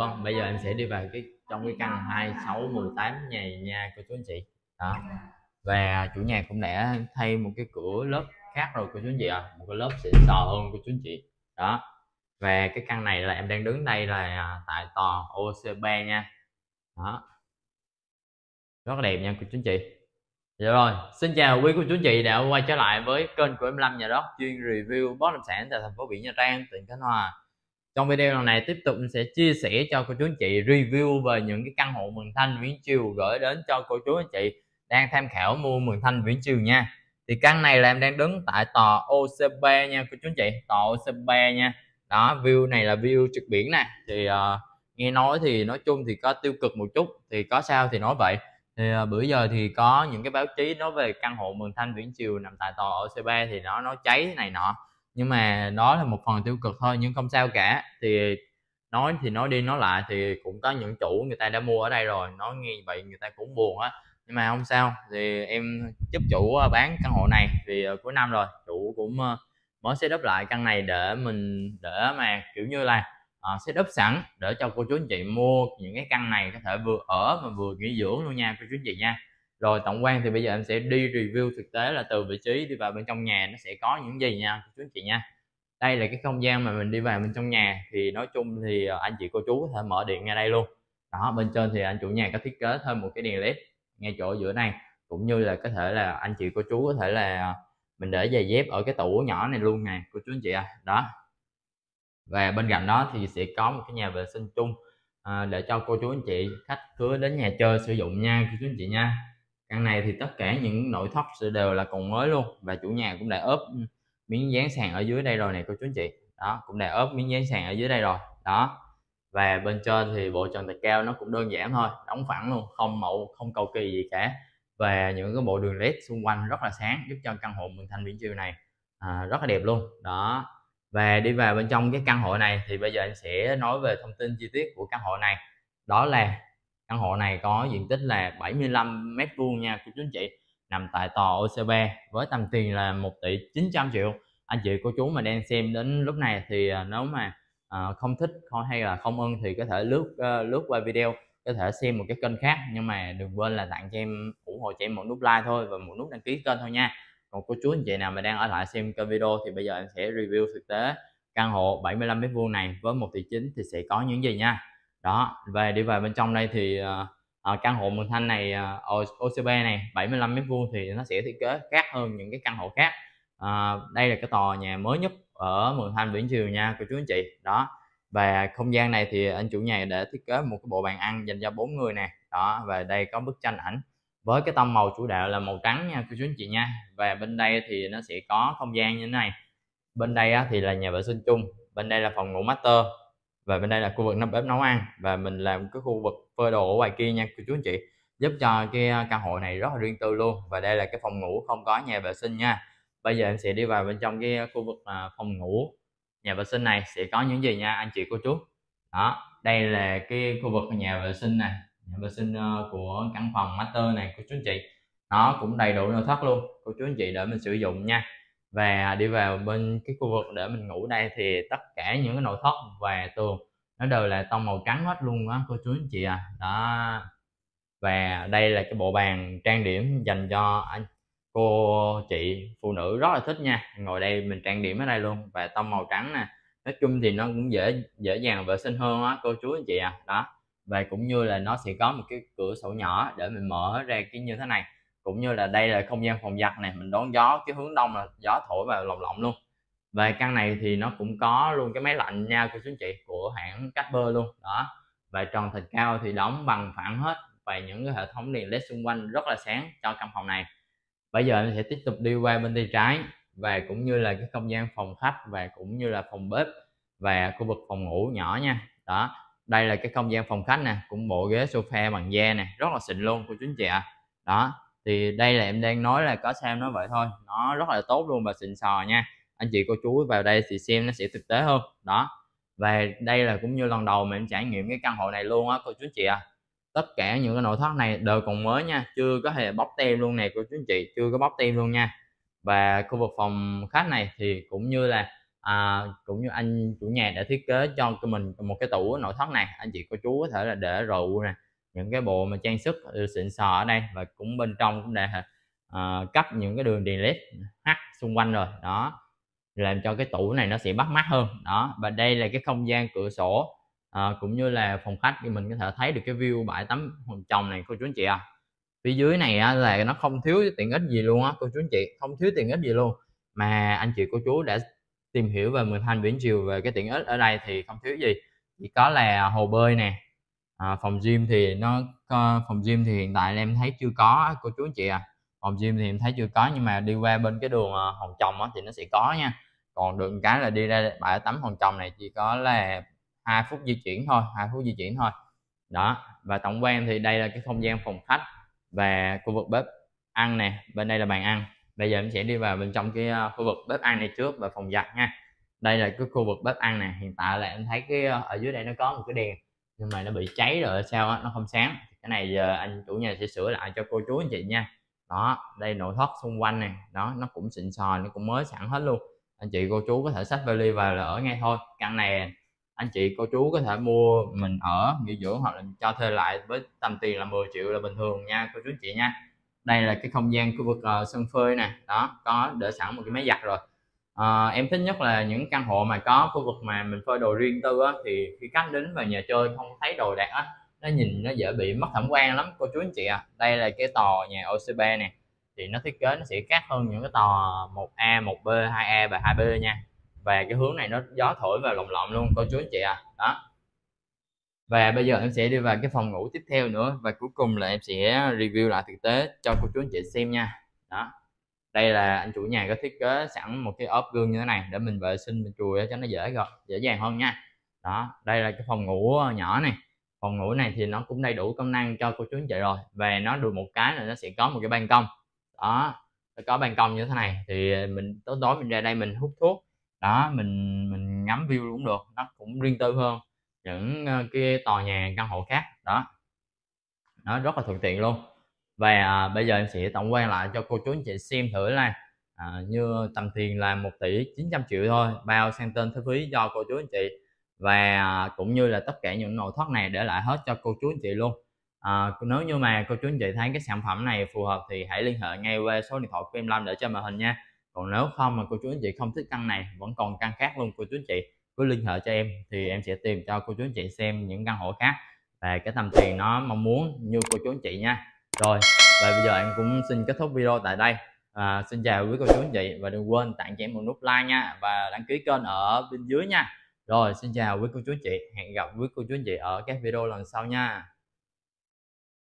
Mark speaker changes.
Speaker 1: vâng bây giờ em sẽ đi vào cái trong cái căn 2618 nhà nhà của chú anh chị đó và chủ nhà cũng đã thay một cái cửa lớp khác rồi của chú anh chị ạ à. một cái lớp xịn sò hơn của chú anh chị đó và cái căn này là em đang đứng đây là à, tại tòa OCB nha đó rất là đẹp nha của chú anh chị Dạ rồi, xin chào quý cô chú anh chị đã quay trở lại với kênh của em Lâm nhà đất chuyên review bất động sản tại thành phố biển Nha Trang, tỉnh Khánh Hòa trong video này tiếp tục mình sẽ chia sẻ cho cô chú anh chị review về những cái căn hộ mường thanh viễn chiều gửi đến cho cô chú anh chị đang tham khảo mua mường thanh viễn chiều nha thì căn này là em đang đứng tại tòa OCB nha cô chú anh chị tòa OCB nha đó view này là view trực biển nè thì uh, nghe nói thì nói chung thì có tiêu cực một chút thì có sao thì nói vậy thì uh, bữa giờ thì có những cái báo chí nói về căn hộ mường thanh viễn chiều nằm tại tòa OCB thì nó nó cháy này nọ nhưng mà đó là một phần tiêu cực thôi nhưng không sao cả thì nói thì nói đi nói lại thì cũng có những chủ người ta đã mua ở đây rồi nói nghe vậy người ta cũng buồn á nhưng mà không sao thì em giúp chủ ờ, bán căn hộ này vì ờ, cuối năm rồi chủ cũng ờ, mới setup lại căn này để mình để mà kiểu như là uh, setup sẵn để cho cô chú anh chị mua những cái căn này có thể vừa ở mà vừa nghỉ dưỡng luôn nha cô chú anh chị nha rồi tổng quan thì bây giờ em sẽ đi review thực tế là từ vị trí đi vào bên trong nhà nó sẽ có những gì nha chú anh chị nha đây là cái không gian mà mình đi vào bên trong nhà thì nói chung thì ờ, anh chị cô chú có thể mở điện ngay đây luôn đó bên trên thì anh chủ nhà có thiết kế thêm một cái đèn led ngay chỗ giữa này cũng như là có thể là anh chị cô chú có thể là ờ, mình để giày dép ở cái tủ nhỏ này luôn nè cô chú anh chị à đó và bên cạnh đó thì sẽ có một cái nhà vệ sinh chung à, để cho cô chú anh chị khách cứ đến nhà chơi sử dụng nha cô chú anh chị nha căn này thì tất cả những nội thất sẽ đều là còn mới luôn và chủ nhà cũng đã ốp miếng dán sàn ở dưới đây rồi này cô chú anh chị đó cũng đã ốp miếng dán sàn ở dưới đây rồi đó và bên trên thì bộ trần thạch cao nó cũng đơn giản thôi đóng phẳng luôn không mậu không cầu kỳ gì cả và những cái bộ đường led xung quanh rất là sáng giúp cho căn hộ mường thanh biển chiều này à, rất là đẹp luôn đó và đi vào bên trong cái căn hộ này thì bây giờ anh sẽ nói về thông tin chi tiết của căn hộ này đó là căn hộ này có diện tích là 75 m vuông nha cô chú anh chị nằm tại tòa OCB với tầm tiền là 1 tỷ 900 triệu anh chị cô chú mà đang xem đến lúc này thì à, nếu mà uh, không thích hay là không ưng thì có thể lướt uh, lướt qua video có thể xem một cái kênh khác nhưng mà đừng quên là tặng cho em ủng hộ cho em một nút like thôi và một nút đăng ký kênh thôi nha còn cô chú anh chị nào mà đang ở lại xem kênh video thì bây giờ em sẽ review thực tế căn hộ 75 m vuông này với 1 tỷ 9 thì sẽ có những gì nha đó về đi vào bên trong đây thì à, căn hộ Mường Thanh này à, ờ, OCB này 75 mét vuông thì nó sẽ thiết kế khác hơn những cái căn hộ khác à, đây là cái tòa nhà mới nhất ở Mường Thanh Vĩnh Triều nha cô chú anh chị đó và không gian này thì anh chủ nhà để thiết kế một cái bộ bàn ăn dành cho bốn người nè đó và đây có bức tranh ảnh với cái tông màu chủ đạo là màu trắng nha cô chú anh chị nha và bên đây thì nó sẽ có không gian như thế này bên đây thì là nhà vệ sinh chung bên đây là phòng ngủ master và bên đây là khu vực năm bếp nấu ăn và mình làm cái khu vực phơi đồ ở ngoài kia nha cô chú anh chị giúp cho cái à, căn hộ này rất là riêng tư luôn và đây là cái phòng ngủ không có nhà vệ sinh nha bây giờ em sẽ đi vào bên trong cái à, khu vực à, phòng ngủ nhà vệ sinh này sẽ có những gì nha anh chị cô chú đó đây là cái khu vực nhà vệ sinh này nhà vệ sinh của căn phòng master này cô chú anh chị nó cũng đầy đủ nội thất luôn cô chú anh chị để mình sử dụng nha và đi vào bên cái khu vực để mình ngủ đây thì tất cả những cái nội thất và tường nó đều là tông màu trắng hết luôn á cô chú anh chị à đó và đây là cái bộ bàn trang điểm dành cho anh cô chị phụ nữ rất là thích nha ngồi đây mình trang điểm ở đây luôn và tông màu trắng nè nói chung thì nó cũng dễ dễ dàng vệ sinh hơn á cô chú anh chị à đó và cũng như là nó sẽ có một cái cửa sổ nhỏ để mình mở ra cái như thế này cũng như là đây là không gian phòng giặt này mình đón gió cái hướng đông là gió thổi vào lồng lộng luôn về căn này thì nó cũng có luôn cái máy lạnh nha cô chú chị của hãng Casper luôn đó và tròn thịt cao thì đóng bằng phản hết và những cái hệ thống đèn led xung quanh rất là sáng cho căn phòng này bây giờ mình sẽ tiếp tục đi qua bên tay trái và cũng như là cái không gian phòng khách và cũng như là phòng bếp và khu vực phòng ngủ nhỏ nha đó đây là cái không gian phòng khách nè cũng bộ ghế sofa bằng da nè rất là xịn luôn cô chú anh chị ạ à. đó thì đây là em đang nói là có sam nó vậy thôi nó rất là tốt luôn và xịn sò nha anh chị cô chú vào đây thì xem nó sẽ thực tế hơn đó và đây là cũng như lần đầu mà em trải nghiệm cái căn hộ này luôn á cô chú chị à tất cả những cái nội thất này đều còn mới nha chưa có hề bóc tem luôn này cô chú chị chưa có bóc tem luôn nha và khu vực phòng khách này thì cũng như là à, cũng như anh chủ nhà đã thiết kế cho mình một cái tủ nội thất này anh chị cô chú có thể là để rượu nè những cái bộ mà trang sức xịn sò ở đây và cũng bên trong cũng đã à, ờ, cấp những cái đường đèn led hắt xung quanh rồi đó làm cho cái tủ này nó sẽ bắt mắt hơn đó và đây là cái không gian cửa sổ à, cũng như là phòng khách thì mình có thể thấy được cái view bãi tắm phòng chồng này cô chú anh chị à phía dưới này á, là nó không thiếu tiện ích gì luôn á cô chú anh chị không thiếu tiện ích gì luôn mà anh chị cô chú đã tìm hiểu về mười 18 biển chiều về cái tiện ích ở đây thì không thiếu gì chỉ có là hồ bơi nè à, phòng gym thì nó phòng gym thì hiện tại em thấy chưa có cô chú anh chị à phòng gym thì em thấy chưa có nhưng mà đi qua bên cái đường à, Hồng Chồng á, thì nó sẽ có nha còn đường cái là đi ra bãi tắm Hồng Chồng này chỉ có là hai phút di chuyển thôi hai phút di chuyển thôi đó và tổng quan thì đây là cái không gian phòng khách và khu vực bếp ăn nè bên đây là bàn ăn bây giờ em sẽ đi vào bên trong cái à, khu vực bếp ăn này trước và phòng giặt nha đây là cái khu vực bếp ăn nè hiện tại là em thấy cái à, ở dưới đây nó có một cái đèn nhưng mà nó bị cháy rồi sao á nó không sáng cái này giờ anh chủ nhà sẽ sửa lại cho cô chú anh chị nha đó đây nội thất xung quanh này đó nó cũng xịn sò nó cũng mới sẵn hết luôn anh chị cô chú có thể xách vali vào là ở ngay thôi căn này anh chị cô chú có thể mua mình ở nghỉ dưỡng hoặc là cho thuê lại với tầm tiền là 10 triệu là bình thường nha cô chú anh chị nha đây là cái không gian khu vực uh, sân phơi nè đó có để sẵn một cái máy giặt rồi à, em thích nhất là những căn hộ mà có khu vực mà mình phơi đồ riêng tư á, thì khi khách đến vào nhà chơi không thấy đồ đạc á nó nhìn nó dễ bị mất thẩm quan lắm cô chú anh chị à đây là cái tòa nhà OCB nè thì nó thiết kế nó sẽ khác hơn những cái tòa 1A 1B 2A và 2B nha và cái hướng này nó gió thổi và lồng lộng luôn cô chú anh chị à đó và bây giờ em sẽ đi vào cái phòng ngủ tiếp theo nữa và cuối cùng là em sẽ review lại thực tế cho cô chú anh chị xem nha đó đây là anh chủ nhà có thiết kế sẵn một cái ốp gương như thế này để mình vệ sinh mình chùi cho nó dễ gọt dễ dàng hơn nha đó đây là cái phòng ngủ ờ, nhỏ này phòng ngủ này thì nó cũng đầy đủ công năng cho cô chú anh chị rồi về nó được một cái là nó sẽ có một cái ban công đó có ban công như thế này thì mình tối tối mình ra đây mình hút thuốc đó mình mình ngắm view cũng được nó cũng riêng tư hơn những ờ, cái tòa nhà căn hộ khác đó nó rất là thuận tiện luôn và à, bây giờ em sẽ tổng quan lại cho cô chú anh chị xem thử này à, như tầm tiền là 1 tỷ 900 triệu thôi bao sang tên thuế phí do cô chú anh chị và à, cũng như là tất cả những nội thất này để lại hết cho cô chú anh chị luôn à, nếu như mà cô chú anh chị thấy cái sản phẩm này phù hợp thì hãy liên hệ ngay qua số điện thoại của em Lâm để cho màn hình nha còn nếu không mà cô chú anh chị không thích căn này vẫn còn căn khác luôn cô chú anh chị cứ liên hệ cho em thì em sẽ tìm cho cô chú anh chị xem những căn hộ khác về cái tầm tiền nó mong muốn như cô chú anh chị nha rồi và bây giờ em cũng xin kết thúc video tại đây à, xin chào quý cô chú anh chị và đừng quên tặng cho em một nút like nha và đăng ký kênh ở bên dưới nha rồi xin chào quý cô chú anh chị hẹn gặp quý cô chú anh chị ở các video lần sau nha